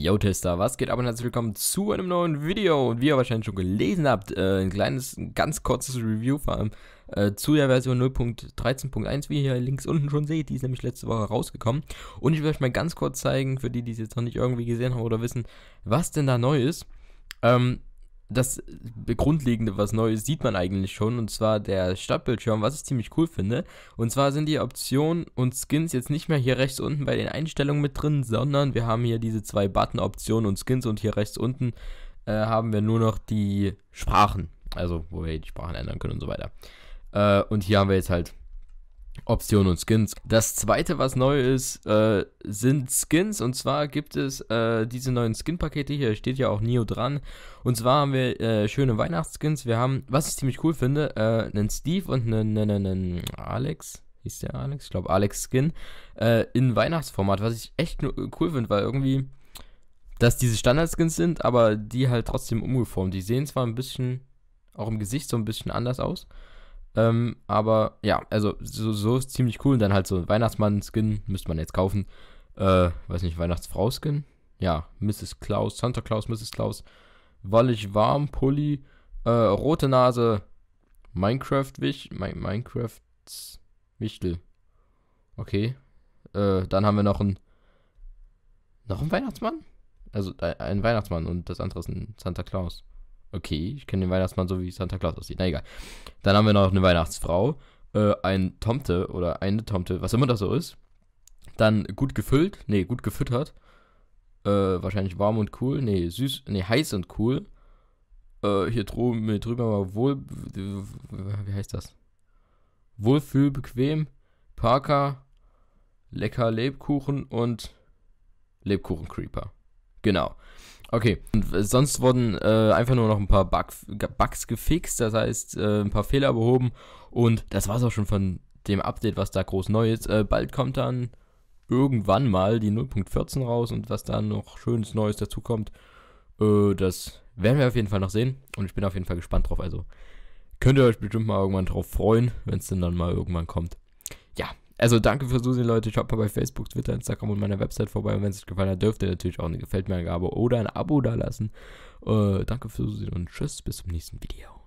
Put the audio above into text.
Yo Tester, was geht ab und herzlich willkommen zu einem neuen Video und wie ihr wahrscheinlich schon gelesen habt, äh, ein kleines, ein ganz kurzes Review vor allem äh, zu der Version 0.13.1, wie ihr hier links unten schon seht, die ist nämlich letzte Woche rausgekommen und ich will euch mal ganz kurz zeigen, für die, die es jetzt noch nicht irgendwie gesehen haben oder wissen, was denn da neu ist. Ähm, das Grundlegende, was neu ist, sieht man eigentlich schon. Und zwar der Stadtbildschirm, was ich ziemlich cool finde. Und zwar sind die Optionen und Skins jetzt nicht mehr hier rechts unten bei den Einstellungen mit drin, sondern wir haben hier diese zwei Button-Optionen und Skins und hier rechts unten äh, haben wir nur noch die Sprachen. Also, wo wir die Sprachen ändern können und so weiter. Äh, und hier haben wir jetzt halt Optionen und Skins. Das zweite, was neu ist, äh, sind Skins. Und zwar gibt es äh, diese neuen Skin-Pakete. Hier steht ja auch Nio dran. Und zwar haben wir äh, schöne Weihnachtsskins. Wir haben, was ich ziemlich cool finde, äh, einen Steve und einen, einen, einen Alex. Hieß der Alex? Ich glaube, Alex Skin. Äh, in Weihnachtsformat, was ich echt äh, cool finde, weil irgendwie, dass diese Standard-Skins sind, aber die halt trotzdem umgeformt. Die sehen zwar ein bisschen, auch im Gesicht so ein bisschen anders aus. Ähm, aber ja, also so, so ist ziemlich cool. Und dann halt so ein Weihnachtsmann-Skin müsste man jetzt kaufen. Äh, weiß nicht, Weihnachtsfrau-Skin. Ja, Mrs. Klaus, Santa Claus, Mrs. Klaus. Wallig warm, Pulli, äh, rote Nase, Minecraft-Wichtel. Minecraft-Wichtel. Okay. Äh, dann haben wir noch ein. Noch ein Weihnachtsmann? Also äh, ein Weihnachtsmann und das andere ist ein Santa Claus. Okay, ich kenne den Weihnachtsmann so, wie Santa Claus aussieht. Na egal. Dann haben wir noch eine Weihnachtsfrau, äh, ein Tomte oder eine Tomte, was immer das so ist. Dann gut gefüllt, nee, gut gefüttert. Äh, wahrscheinlich warm und cool, nee, süß, nee, heiß und cool. Äh, hier drüben, drüben mal wohl, wie heißt das? Wohlfühl, bequem, Parker, lecker Lebkuchen und Lebkuchen Creeper. Genau. Okay, und äh, sonst wurden äh, einfach nur noch ein paar Bug, Bugs gefixt, das heißt äh, ein paar Fehler behoben und das war es auch schon von dem Update, was da groß neu ist. Äh, bald kommt dann irgendwann mal die 0.14 raus und was da noch schönes Neues dazu kommt, äh, das werden wir auf jeden Fall noch sehen und ich bin auf jeden Fall gespannt drauf. Also könnt ihr euch bestimmt mal irgendwann drauf freuen, wenn es denn dann mal irgendwann kommt. Also danke fürs Zusehen, Leute. Schaut mal bei Facebook, Twitter, Instagram und meiner Website vorbei. Und wenn es euch gefallen hat, dürft ihr natürlich auch eine Gefällt mir Abo oder ein Abo da lassen. Äh, danke fürs Zusehen und tschüss, bis zum nächsten Video.